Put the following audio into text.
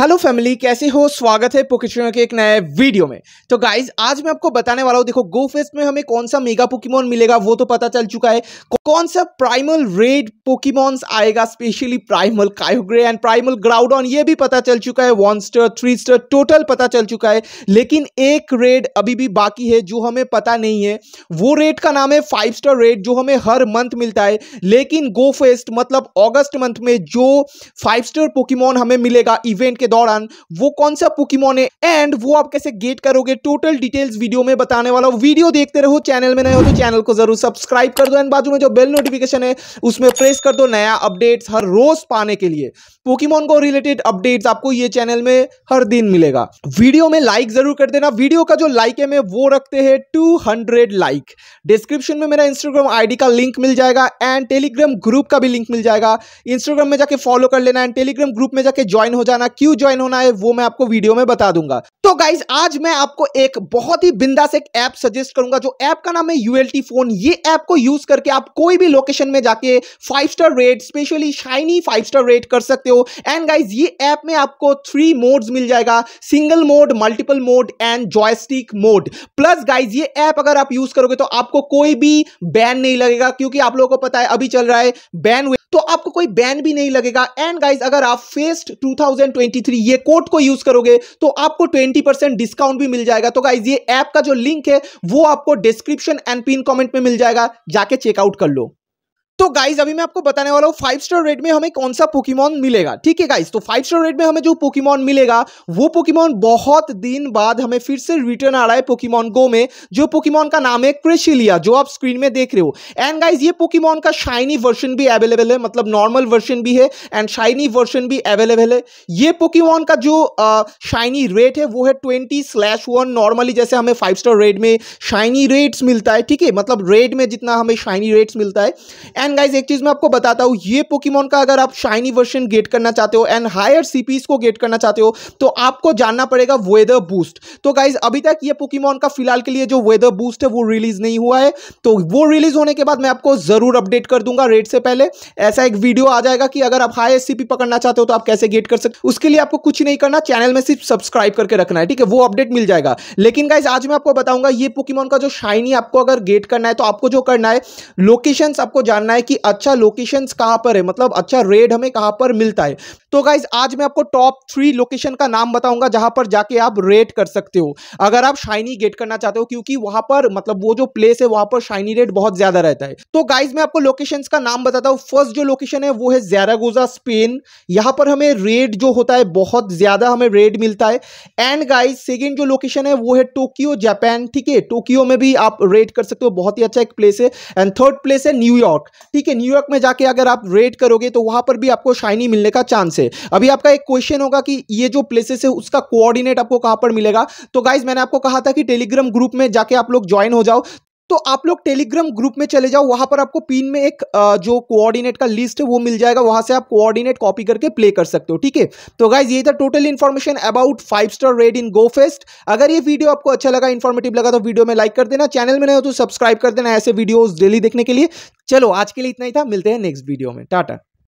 hello family कैसे हो स्वागत है पोकेचुनो के एक नए वीडियो में तो गाइज आज मैं आपको बताने वाला हूँ देखो गो फेस्ट में हमें कौन सा मेगा पोकीमोन मिलेगा वो तो पता चल चुका है कौन सा प्राइमल रेड पोकीमोन्स आएगा specially primal Kyogre and primal Groudon ये भी पता चल चुका है one star three star total पता चल चुका है लेकिन एक रेड अभी भी बाकी है जो हमें पता नहीं है वो रेड का नाम है फाइव स्टार रेड जो हमें हर मंथ मिलता है लेकिन गो फेस्ट मतलब ऑगस्ट मंथ में जो फाइव स्टार पोकीमोन हमें मिलेगा इवेंट के दौरान वो कौन सा पुकीमोन है एंड वो आप कैसे गेट करोगे टोटल डिटेल्स वीडियो में बताने वाला हूँ वीडियो देखते रहो चैनल में नए हो तो चैनल को जरूर सब्सक्राइब कर दो एंड बाजू में जो बेल नोटिफिकेशन है उसमें प्रेस कर दो नया अपडेट्स हर रोज पाने के लिए पोकीमोन को रिलेटेड अपडेट्स आपको ये चैनल में हर दिन मिलेगा वीडियो में लाइक जरूर कर देना वीडियो का जो लाइक है मैं वो रखते हैं टू लाइक डिस्क्रिप्शन में मेरा इंस्टाग्राम आईडी का लिंक मिल जाएगा एंड टेलीग्राम ग्रुप का भी लिंक मिल जाएगा इंस्टाग्राम में जाके फॉलो कर लेना एंड टेलीग्राम ग्रुप में जाके ज्वाइन हो जाना क्यों ज्वाइन होना है वो मैं आपको वीडियो में बता दूंगा तो गाइज आज मैं आपको एक बहुत ही बिंदास एक ऐप सजेस्ट करूंगा जो ऐप का नाम है यूएलटी फोन ये ऐप को यूज करके आप कोई भी लोकेशन में जाके five star raid specially shiny five star raid कर सकते हो एंड गाइज ये ऐप में आपको थ्री मोड्स मिल जाएगा single mode multiple mode and joystick mode plus guys ये ऐप अगर आप यूज करोगे तो आपको कोई भी बैन नहीं लगेगा क्योंकि आप लोगों को पता है अभी चल रहा है बैन तो आपको कोई बैन भी नहीं लगेगा एंड गाइज अगर आप फेस्ट 2023 थ्री ये कोड को यूज करोगे तो आपको ट्वेंटी परसेंट डिस्काउंट भी मिल जाएगा तो गाइज ये ऐप का जो लिंक है वो आपको डिस्क्रिप्शन एंड पिन कॉमेंट में मिल जाएगा जाके चेकआउट कर लो तो गाइज अभी मैं आपको बताने वाला हूँ फाइव स्टार रेट में हमें कौन सा पोकीमॉन मिलेगा ठीक है गाइज तो फाइव स्टार रेट में हमें जो पोकीमॉन मिलेगा वो पोकीमॉन बहुत दिन बाद हमें फिर से रिटर्न आ रहा है पोकीमॉन गो में जो पोकीमॉन का नाम है क्रेशिलिया जो आप स्क्रीन में देख रहे हो एंड गाइज ये पोकीमॉन का शाइनी वर्जन भी अवेलेबल है मतलब नॉर्मल वर्जन भी है एंड शाइनी वर्जन भी अवेलेबल है ये पोकीमॉन का जो शाइनी uh, रेट है वो है ट्वेंटी स्लैश वन नॉर्मली जैसे हमें फाइव स्टार रेट में शाइनी रेट्स मिलता है ठीक है मतलब रेट में जितना हमें शाइनी रेट्स मिलता है एंड एंड गाइज एक चीज मैं आपको बताता हूं ये पोकीमोन का अगर आप शाइनी वर्जन गेट करना चाहते हो एंड हायर सीपीज को गेट करना चाहते हो तो आपको जानना पड़ेगा वेदर बूस्ट तो गाइज अभी तक ये पोकीमोन का फिलहाल के लिए जो वेदर बूस्ट है वो रिलीज नहीं हुआ है तो वो रिलीज होने के बाद मैं आपको जरूर अपडेट कर दूंगा रेट से पहले ऐसा एक वीडियो आ जाएगा कि अगर आप हाई सीपी पकड़ना चाहते हो तो आप कैसे गेट कर सकते उसके लिए आपको कुछ नहीं करना चैनल में सिर्फ सब्सक्राइब करके रखना है ठीक है वो अपडेट मिल जाएगा लेकिन गाइज आज मैं आपको बताऊंगा ये पोकीमोन का जो शाइनी आपको अगर गेट करना है तो आपको जो करना है लोकेशन आपको जानना है है कि अच्छा लोकेशन कहाँ पर है मतलब अच्छा रेड हमें कहाँ पर मिलता है तो गाइज आज मैं आपको टॉप थ्री लोकेशन का नाम बताऊंगा जहां पर जाके आप रेड कर सकते हो अगर आप शाइनी गेट करना चाहते हो क्योंकि वहां पर मतलब वो जो प्लेस है वहां पर शाइनी रेट बहुत ज्यादा रहता है तो गाइज मैं आपको लोकेशन का नाम बताता हूँ फर्स्ट जो लोकेशन है वो है जैरागोजा स्पेन यहां पर हमें रेड जो होता है बहुत ज्यादा हमें रेड मिलता है एंड गाइज सेकेंड जो लोकेशन है वो है टोक्यो जापान ठीक है टोक्यो में भी आप रेड कर सकते हो बहुत ही अच्छा एक प्लेस है एंड थर्ड प्लेस है न्यूयॉर्क ठीक है न्यूयॉर्क में जाके अगर आप रेड करोगे तो वहां पर भी आपको शाइनी मिलने का चांस है अभी आपका एक क्वेश्चन होगा कि ये जो प्लेसेस है उसका कोऑर्डिनेट आपको कहां पर मिलेगा तो गाइज मैंने आपको कहा था कि टेलीग्राम ग्रुप में जाके आप लोग ज्वाइन हो जाओ तो आप लोग टेलीग्राम ग्रुप में चले जाओ वहां पर आपको पिन में एक जो कोऑर्डिनेट का लिस्ट है वो मिल जाएगा वहां से आप कोऑर्डिनेट कॉपी करके प्ले कर सकते हो ठीक है तो गाइज ये था total information about five star raid in Go Fest अगर ये वीडियो आपको अच्छा लगा इन्फॉर्मेटिव लगा तो वीडियो में लाइक कर देना चैनल में नहीं हो तो सब्सक्राइब कर देना ऐसे वीडियोज डेली देखने के लिए चलो आज के लिए इतना ही था मिलते हैं नेक्स्ट वीडियो में टाटा